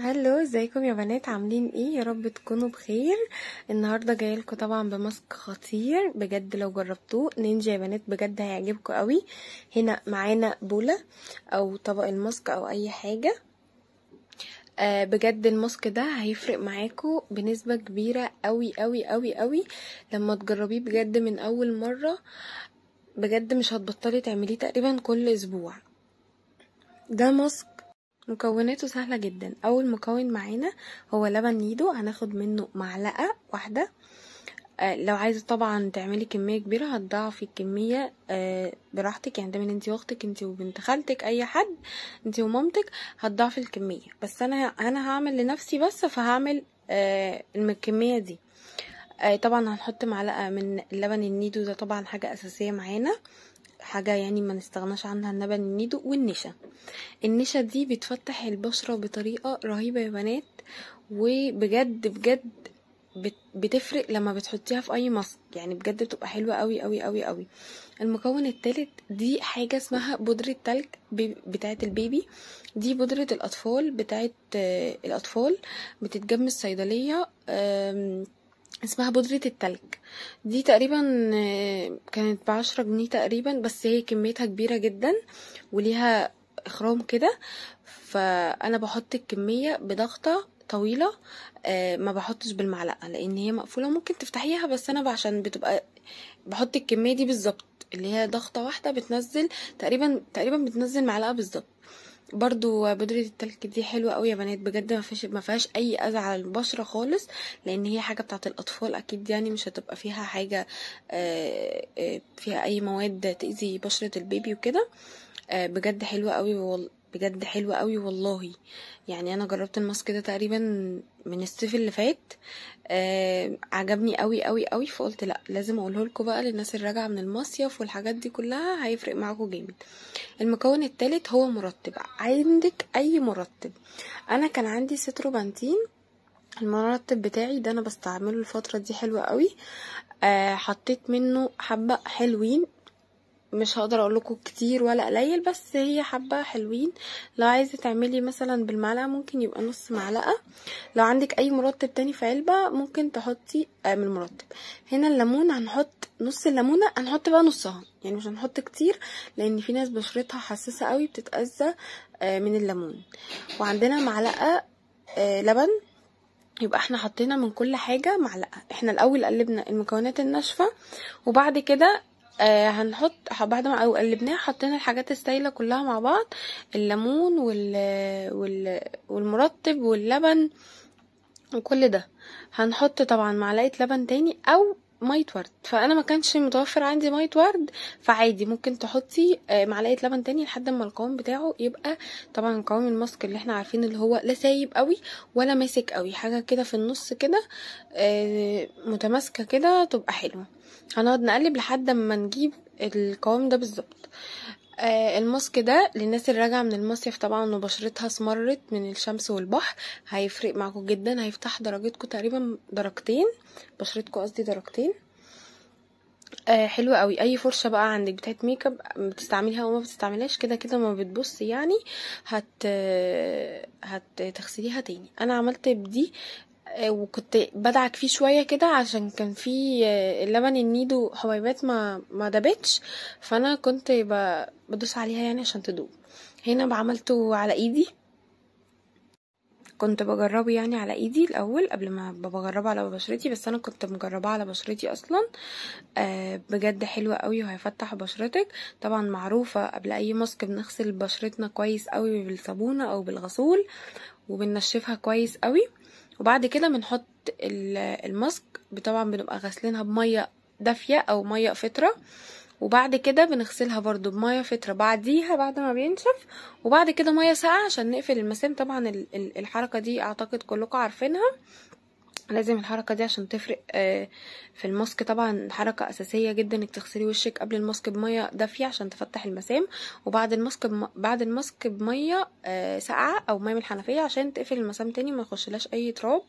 هلو ازيكم يا بنات عاملين ايه يا رب تكونوا بخير النهارده جايلكوا لكم طبعا بماسك خطير بجد لو جربتوه نينجا يا بنات بجد هيعجبكم قوي هنا معانا بوله او طبق الماسك او اي حاجه آه بجد الماسك ده هيفرق معاكم بنسبه كبيره قوي قوي قوي قوي لما تجربيه بجد من اول مره بجد مش هتبطلي تعمليه تقريبا كل اسبوع ده ماسك مكوناته سهلة جدا أول مكون معانا هو لبن نيدو هناخد منه معلقة واحدة آه، لو عايزة طبعا تعملي كمية كبيرة هتضاعفي الكمية آه، براحتك يعني دايما انتي واختك انتي وبنت خالتك اي حد انتي ومامتك هتضاعفي الكمية بس انا انا هعمل لنفسي بس فهعمل آه، الكمية دي طبعا هنحط معلقة من لبن النيدو ده طبعا حاجة اساسية معانا حاجة يعني ما نستغناش عنها النبا النيدو والنشا النشا دي بتفتح البشرة بطريقة رهيبة يا بنات وبجد بجد بتفرق لما بتحطيها في اي ماسك يعني بجد بتبقى حلوه قوي قوي قوي قوي المكون الثالث دي حاجه اسمها بودره تلج بتاعه البيبي دي بودره الاطفال بتاعه آه، الاطفال بتتجمع الصيدليه اسمها بودرة التلج دي تقريبا آه، كانت بعشرة جنيه تقريبا بس هي كميتها كبيرة جدا وليها اخرام كده فانا بحط الكمية بضغطة طويلة آه، ما بحطش بالمعلقة لان هي مقفولة ممكن تفتحيها بس انا عشان بتبقى بحط الكمية دي بالظبط اللي هي ضغطة واحدة بتنزل تقريبا تقريبا بتنزل معلقة بالظبط برضو بودرة التلك دي حلوة قوي يا بنات بجد ما فيهاش ما فيهاش اي اذى على البشرة خالص لان هي حاجة بتاعت الاطفال اكيد يعني مش هتبقى فيها حاجة آه، آه، فيها اي مواد تأذي بشرة البيبي وكده آه، بجد حلوة قوي بجد حلوة قوي والله يعني انا جربت الماسك ده تقريبا من الصيف اللي فات آه عجبني قوي قوي قوي فقلت لا لازم اقوله لكم بقى للناس اللي راجعه من المصيف والحاجات دي كلها هيفرق معاكم جامد المكون الثالث هو مرطب عندك اي مرطب انا كان عندي ستروبانتين المرطب بتاعي ده انا بستعمله الفتره دي حلوه قوي آه حطيت منه حبه حلوين مش هقدر اقول لكم كتير ولا قليل بس هي حبه حلوين لو عايزه تعملي مثلا بالمعلقه ممكن يبقى نص معلقه لو عندك اي مرطب تاني في علبه ممكن تحطي آه، من المرطب هنا الليمون هنحط نص الليمونه هنحط بقى نصها يعني مش هنحط كتير لان في ناس بشرتها حساسه قوي بتتاذى آه، من الليمون وعندنا معلقه آه، لبن يبقى احنا حطينا من كل حاجة معلقة احنا الاول قلبنا المكونات الناشفة وبعد كده آه هنحط بعد ما قلبناها حطينا الحاجات السايله كلها مع بعض الليمون وال... وال... والمرطب واللبن وكل ده هنحط طبعا معلقه لبن تاني او ميه ورد فانا ما كانش متوفر عندي ميه ورد فعادي ممكن تحطي آه، معلقه لبن تاني لحد ما القوام بتاعه يبقى طبعا قوام الماسك اللي احنا عارفين اللي هو لا سايب قوي ولا ماسك قوي حاجه كده في النص كده آه، متماسكه كده تبقى حلوه هنقعد نقلب لحد ما نجيب القوام ده بالظبط آه، الماسك ده للناس اللي راجعه من المصيف طبعا وبشرتها اسمرت من الشمس والبحر هيفرق معاكم جدا هيفتح درجتكم تقريبا درجتين بشرتكم قصدي درجتين آه حلوة قوي اي فرشه بقى عندك بتاعت ميك اب بتستعمليها او ما بتستعملهاش كده كده ما بتبص يعني هت آه، هتغسليها تاني انا عملت بدي آه، وكنت بدعك فيه شويه كده عشان كان فيه آه، لبن النيدو حبيبات ما ما دبتش فانا كنت بدوس عليها يعني عشان تدوب هنا بعملته على ايدي كنت بجربه يعني على ايدي الاول قبل ما بجربه على بشرتي بس انا كنت مجرباه على بشرتي اصلا آه، بجد حلوه قوي وهيفتح بشرتك طبعا معروفه قبل اي ماسك بنغسل بشرتنا كويس قوي بالصابونه او بالغسول وبنشفها كويس قوي وبعد كده بنحط الماسك طبعا بنبقى غاسلينها بميه دافيه او ميه فطره وبعد كده بنغسلها برضو بميه فطره بعديها بعد ما بينشف وبعد كده ميه ساقعه عشان نقفل المسام طبعا الحركه دي اعتقد كلكم عارفينها لازم الحركه دي عشان تفرق آه، في الماسك طبعا حركه اساسيه جدا انك تغسلي وشك قبل الماسك بميه دافيه عشان تفتح المسام وبعد الماسك بم... بعد الماسك بميه آه، ساقعه او ميه من الحنفيه عشان تقفل المسام تاني ما يخشلاش اي تراب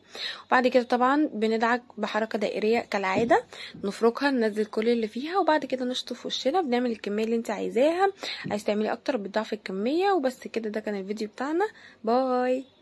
وبعد كده طبعا بندعك بحركه دائريه كالعاده نفركها ننزل كل اللي فيها وبعد كده نشطف وشنا بنعمل الكميه اللي انت عايزاها عايز تعملي اكتر بتضاعف الكميه وبس كده ده كان الفيديو بتاعنا باي